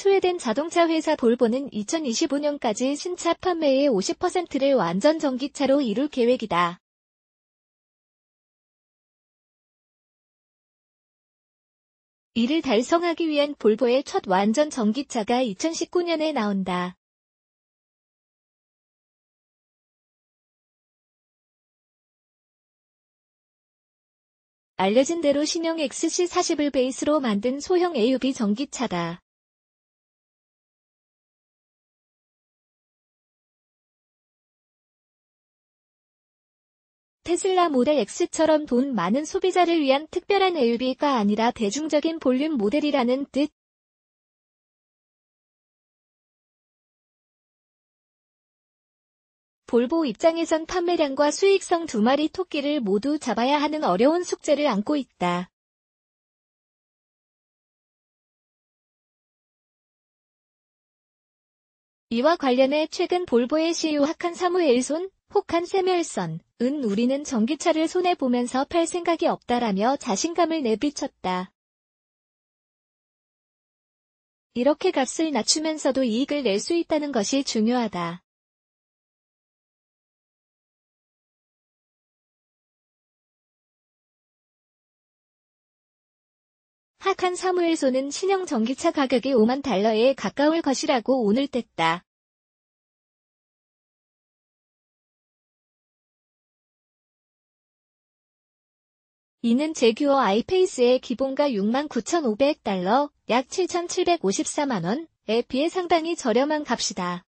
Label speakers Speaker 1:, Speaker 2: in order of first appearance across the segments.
Speaker 1: 스웨덴 자동차 회사 볼보는 2025년까지 신차 판매의 50%를 완전 전기차로 이룰 계획이다.
Speaker 2: 이를 달성하기 위한 볼보의 첫 완전 전기차가 2019년에 나온다. 알려진 대로 신형 XC40을 베이스로 만든 소형 AUV 전기차다.
Speaker 1: 테슬라 모델 X처럼 돈 많은 소비자를 위한 특별한 l b v 가 아니라 대중적인 볼륨 모델이라는 뜻.
Speaker 2: 볼보 입장에선 판매량과 수익성 두 마리 토끼를 모두 잡아야 하는 어려운 숙제를 안고 있다.
Speaker 1: 이와 관련해 최근 볼보의 CEO 하칸 사무엘손, 혹한 세멸선, 은 우리는 전기차를 손해 보면서 팔 생각이 없다라며 자신감을 내비쳤다. 이렇게
Speaker 2: 값을 낮추면서도 이익을 낼 수 있다는 것이 중요하다. 학한 사무엘소는 신형 전기차 가격이 5만 달러에 가까울 것이라고 오늘 뗐다. 이는
Speaker 1: 제규어 아이페이스의 기본가 69,500달러, 약 7,754만원에 비해 상당히 저렴한 값이다.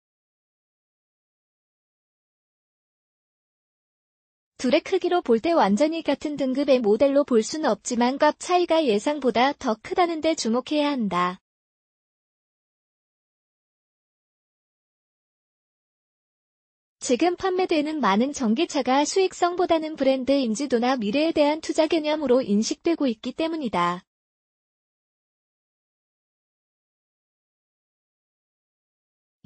Speaker 1: 둘의 크기로 볼 때 완전히 같은 등급의 모델로 볼 수는 없지만 값 차이가 예상보다 더 크다는 데 주목해야 한다. 지금 판매되는 많은 전기차가 수익성보다는 브랜드 인지도나 미래에 대한 투자 개념으로 인식되고 있기 때문이다.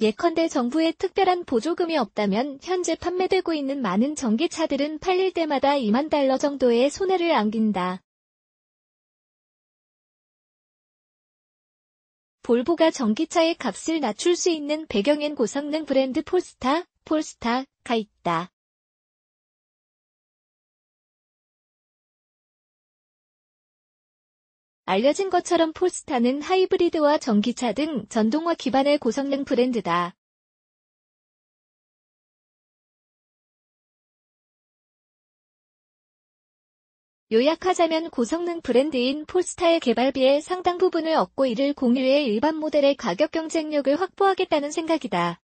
Speaker 1: 예컨대 정부의 특별한 보조금이 없다면 현재 판매되고 있는 많은 전기차들은 팔릴 때마다 2만 달러 정도의 손해를 안긴다.
Speaker 2: 볼보가 전기차의 값을 낮출 수 있는 배경엔 고성능 브랜드 폴스타, 폴스타가 있다. 알려진 것처럼 폴스타는 하이브리드와 전기차 등 전동화 기반의 고성능 브랜드다. 요약하자면
Speaker 1: 고성능 브랜드인 폴스타의 개발비의 상당 부분을 얻고 이를 공유해 일반 모델의 가격 경쟁력을 확보하겠다는 생각이다.